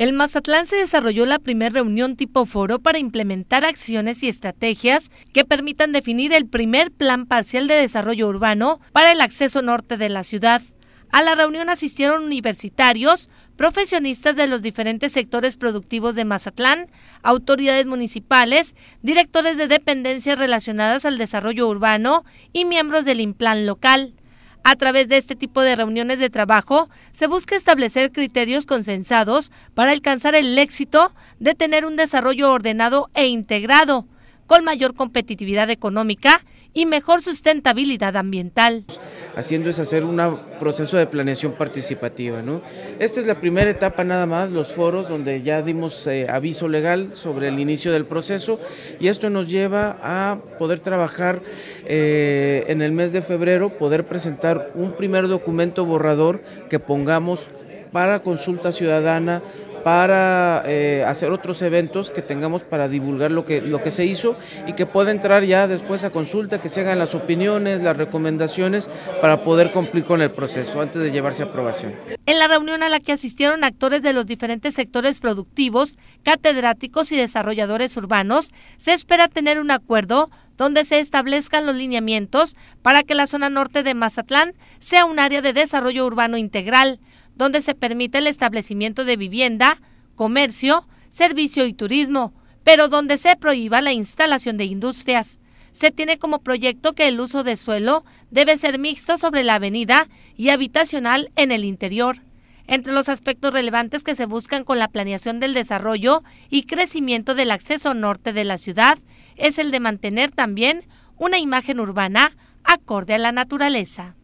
El Mazatlán se desarrolló la primera reunión tipo foro para implementar acciones y estrategias que permitan definir el primer plan parcial de desarrollo urbano para el acceso norte de la ciudad. A la reunión asistieron universitarios, profesionistas de los diferentes sectores productivos de Mazatlán, autoridades municipales, directores de dependencias relacionadas al desarrollo urbano y miembros del Implan local. A través de este tipo de reuniones de trabajo, se busca establecer criterios consensados para alcanzar el éxito de tener un desarrollo ordenado e integrado, con mayor competitividad económica y mejor sustentabilidad ambiental haciendo es hacer un proceso de planeación participativa. ¿no? Esta es la primera etapa nada más, los foros donde ya dimos eh, aviso legal sobre el inicio del proceso y esto nos lleva a poder trabajar eh, en el mes de febrero, poder presentar un primer documento borrador que pongamos para consulta ciudadana para eh, hacer otros eventos que tengamos para divulgar lo que, lo que se hizo y que pueda entrar ya después a consulta, que se hagan las opiniones, las recomendaciones para poder cumplir con el proceso antes de llevarse a aprobación. En la reunión a la que asistieron actores de los diferentes sectores productivos, catedráticos y desarrolladores urbanos, se espera tener un acuerdo donde se establezcan los lineamientos para que la zona norte de Mazatlán sea un área de desarrollo urbano integral donde se permite el establecimiento de vivienda, comercio, servicio y turismo, pero donde se prohíba la instalación de industrias. Se tiene como proyecto que el uso de suelo debe ser mixto sobre la avenida y habitacional en el interior. Entre los aspectos relevantes que se buscan con la planeación del desarrollo y crecimiento del acceso norte de la ciudad es el de mantener también una imagen urbana acorde a la naturaleza.